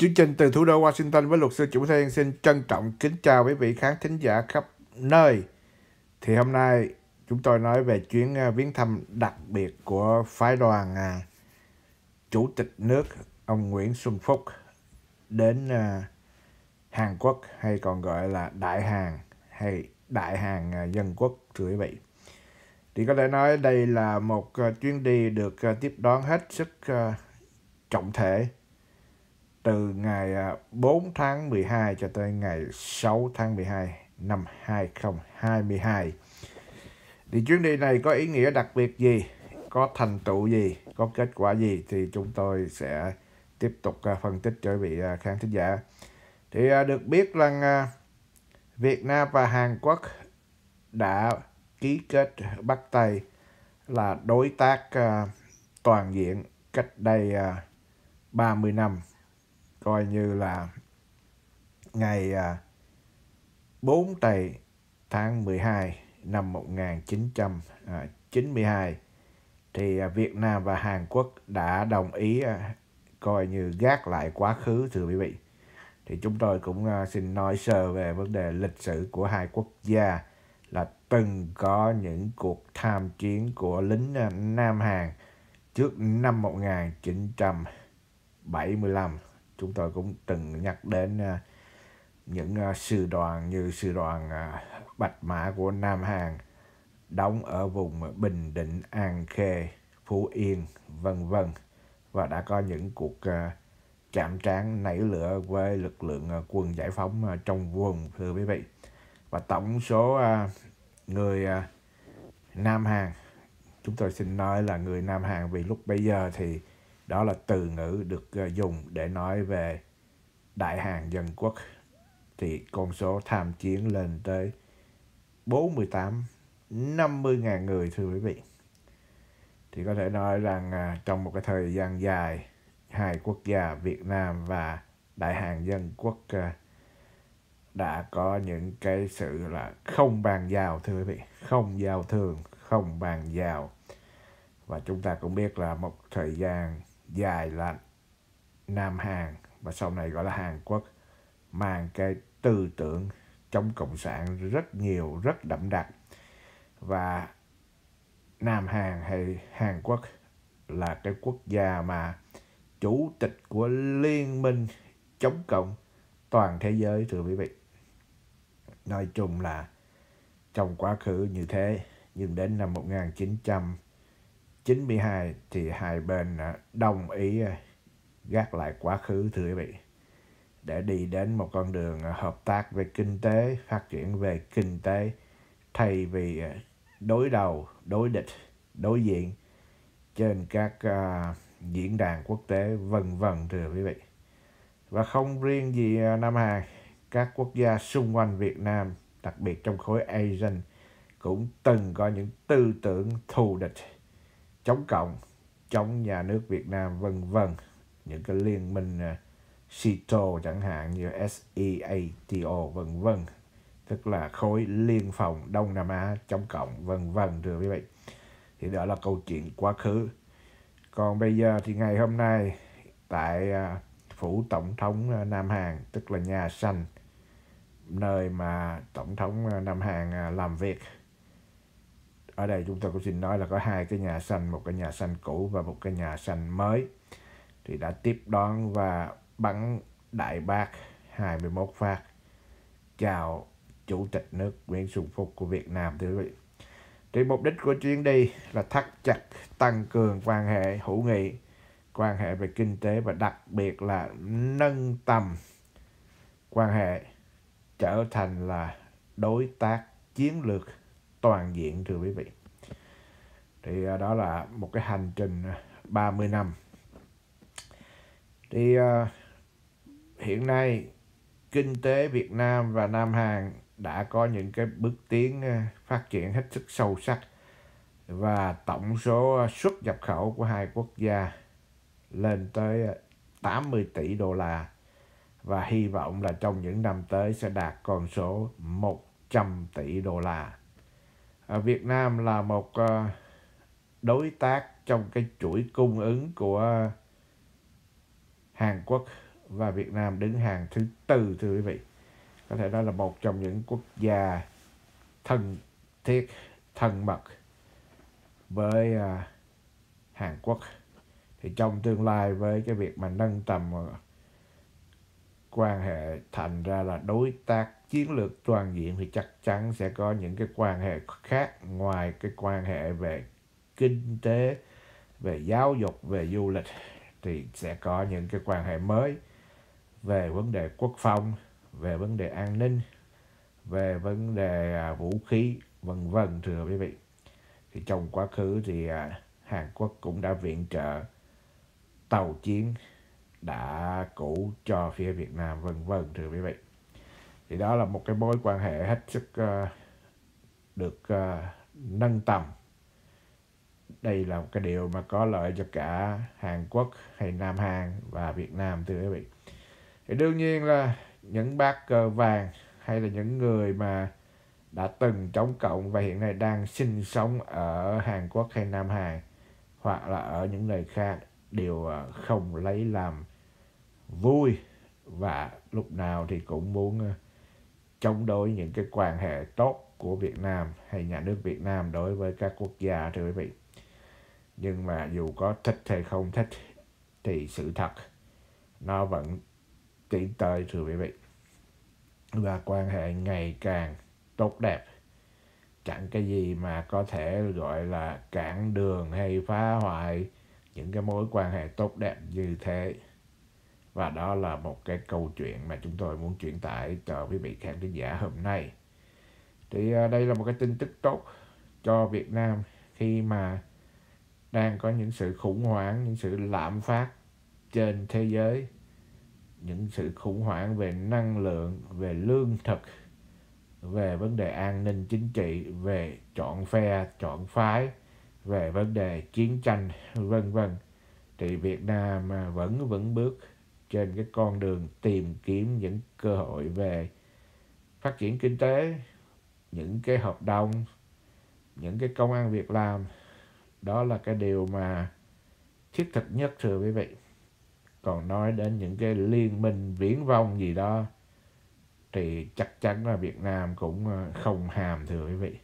Chương trình từ thủ đô Washington với luật sư Chủ Thiên xin trân trọng kính chào quý vị khán thính giả khắp nơi. Thì hôm nay chúng tôi nói về chuyến à, viếng thăm đặc biệt của phái đoàn à, Chủ tịch nước ông Nguyễn Xuân Phúc đến à, Hàn Quốc hay còn gọi là Đại Hàn hay Đại Hàn Dân Quốc thưa quý vị. Thì có thể nói đây là một chuyến đi được tiếp đón hết sức trọng thể từ ngày 4 à, tháng 12 cho tới ngày 6 tháng 12 năm 2022. Thì chuyến đi này có ý nghĩa đặc biệt gì, có thành tựu gì, có kết quả gì thì chúng tôi sẽ tiếp tục à, phân tích cho vị à, khán thính giả. Thì được biết rằng Việt Nam và Hàn Quốc đã ký kết bắt tay là đối tác toàn diện cách đây 30 năm coi như là ngày 4 à, tây tháng 12 năm 1992 thì à, Việt Nam và Hàn Quốc đã đồng ý à, coi như gác lại quá khứ thưa quý vị. Thì chúng tôi cũng xin nói sơ về vấn đề lịch sử của hai quốc gia là từng có những cuộc tham chiến của lính Nam Hàn trước năm 1975 chúng tôi cũng từng nhắc đến à, những à, sư đoàn như sư đoàn à, Bạch Mã của Nam Hàn đóng ở vùng Bình Định, An Khê, Phú Yên, vân vân và đã có những cuộc chạm trán nảy lửa với lực lượng quân giải phóng trong vùng thưa quý vị và tổng số người Nam Hàn chúng tôi xin nói là người Nam Hàn vì lúc bây giờ thì đó là từ ngữ được ờ, dùng để nói về đại hàng dân quốc thì con số tham chiến lên tới 48 50 ngàn người thưa quý vị. Thì có thể nói rằng à, trong một cái thời gian dài hai quốc gia Việt Nam và Đại Hàn Dân Quốc ờ, đã có những cái sự là không bàn giao thưa quý vị, không giao thương, không bàn giao. Và chúng ta cũng biết là một thời gian dài là Nam Hàn và sau này gọi là Hàn Quốc mang cái tư tưởng chống cộng sản rất nhiều, rất đậm đặc. Và Nam Hàn hay Hàn Quốc là cái quốc gia mà chủ tịch của liên minh chống cộng toàn thế giới thưa quý vị. Nói chung là trong quá khứ như thế, nhưng đến năm 1900 92 thì hai bên đồng ý à, gác lại quá khứ thưa quý vị để đi đến một con đường à, hợp tác về kinh tế, phát triển về kinh tế thay vì à, đối đầu, đối địch, đối diện trên các diễn đàn quốc tế vân vân thưa quý vị. Và không riêng gì Nam Hàn, các quốc gia xung quanh Việt Nam, đặc biệt trong khối ASEAN cũng từng có những tư tưởng thù địch chống cộng chống nhà nước Việt Nam vân vân những cái liên minh uh, chẳng hạn như SEATO vân vân tức là khối liên phòng Đông Nam Á chống cộng vân vân thưa quý vị thì đó là câu chuyện quá khứ còn bây giờ thì ngày hôm nay tại à, phủ tổng thống à, Nam Hàn tức là nhà xanh nơi mà tổng thống Nam Hàn làm việc ở đây chúng tôi cũng xin nói là có hai cái nhà xanh một cái nhà xanh cũ và một cái nhà xanh mới thì đã tiếp đón và bắn đại bác 21 phát chào chủ tịch nước Nguyễn Xuân Phúc của Việt Nam thưa quý vị thì mục đích của chuyến đi là thắt chặt tăng cường quan hệ hữu nghị quan hệ về kinh tế và đặc biệt là nâng tầm quan hệ trở thành là đối tác chiến lược toàn diện thưa quý vị thì à, đó là một cái hành trình 30 à, năm thì à, hiện nay kinh tế Việt Nam và Nam Hàn đã có những cái bước tiến phát triển hết sức sâu sắc và tổng số xuất nhập khẩu của hai quốc gia lên tới 80 tỷ đô la và hy vọng là trong những năm tới sẽ đạt con số 100 tỷ đô la. Ở Việt Nam là một đối tác trong cái chuỗi cung ứng của Hàn Quốc và Việt Nam đứng hàng thứ tư thưa quý vị. Có thể đó là một trong những quốc gia thân thiết, thân mật với à, Hàn Quốc. Thì trong tương lai với cái việc mà nâng tầm à, quan hệ thành ra là đối tác chiến lược toàn diện thì chắc chắn sẽ có những cái quan hệ khác ngoài cái quan hệ về kinh tế về giáo dục về du lịch thì sẽ có những cái quan hệ mới về vấn đề quốc phòng về vấn đề an ninh về vấn đề à, vũ khí vân vân thưa quý vị thì trong quá khứ thì à, Hàn Quốc cũng đã viện trợ tàu chiến đã cũ cho phía Việt Nam vân vân thưa quý vị thì đó là một cái mối quan hệ hết sức uh, được uh, nâng tầm đây là một cái điều mà có lợi cho cả Hàn Quốc hay Nam Hàn và Việt Nam thưa quý vị thì đương nhiên là những bác cờ vàng hay là những người mà đã từng chống cộng và hiện nay đang sinh sống ở Hàn Quốc hay Nam Hàn hoặc là ở những nơi khác đều ờ, không lấy làm vui và lúc nào thì cũng muốn ờ, chống đối những cái quan hệ tốt của Việt Nam hay nhà nước Việt Nam đối với các quốc gia thưa quý vị. Nhưng mà dù có thích hay không thích thì sự thật nó vẫn tiến tới thưa quý vị. Và quan hệ ngày càng tốt đẹp. Chẳng cái gì mà có thể gọi là cản đường hay phá hoại những cái mối quan hệ tốt đẹp như thế. Và đó là một cái câu chuyện mà chúng tôi muốn truyền tải cho quý vị khán giả hôm nay thì à, đây là một cái tin tức tốt cho Việt Nam khi mà đang có những sự khủng hoảng những sự lạm phát trên thế giới những sự khủng hoảng về năng lượng về lương thực về vấn đề an ninh chính trị về chọn phe chọn phái về vấn đề chiến tranh vân vân thì Việt Nam à, vẫn vẫn bước trên cái con đường tìm kiếm những cơ hội về phát triển kinh tế những cái hợp đồng những cái công an việc làm đó là cái điều mà thiết thực nhất thưa quý vị còn nói đến những cái liên minh viễn vong gì đó thì chắc chắn là Việt Nam cũng ờ, không hàm thưa quý vị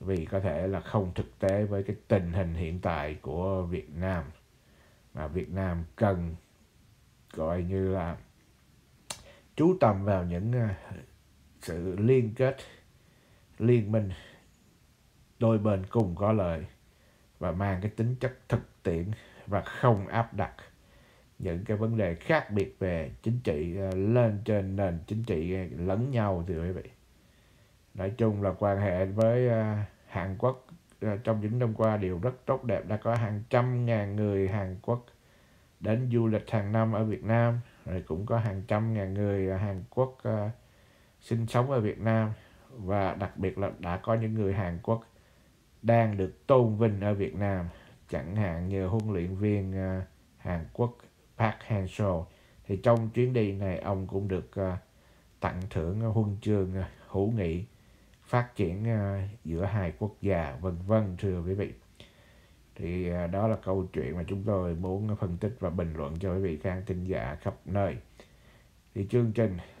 vì có thể là không thực tế với cái tình hình hiện tại của Việt Nam mà Việt Nam cần gọi như là chú tâm vào những ờ, sự liên kết liên minh đôi bên cùng có lợi và mang cái tính chất thực tiễn và không áp đặt những cái vấn đề khác biệt về chính trị ờ, lên trên nền chính trị ờ, lẫn nhau thì quý vị nói chung là quan hệ với ờ, Hàn Quốc trong những năm qua đều rất tốt đẹp đã có hàng trăm ngàn người Hàn Quốc đến du lịch hàng năm ở Việt Nam rồi cũng có hàng trăm ngàn người Hàn Quốc sinh sống ở Việt Nam và đặc biệt là đã có những người Hàn Quốc đang được tôn vinh ở Việt Nam chẳng hạn như huấn luyện viên à, Hàn Quốc Park Hang-seo thì trong chuyến đi này ông cũng được à, tặng thưởng à, huân chương hữu nghị phát triển giữa hai quốc gia vân vân thưa quý vị thì đó là câu chuyện mà chúng tôi muốn phân tích và bình luận cho quý vị khán thính giả khắp nơi thì chương trình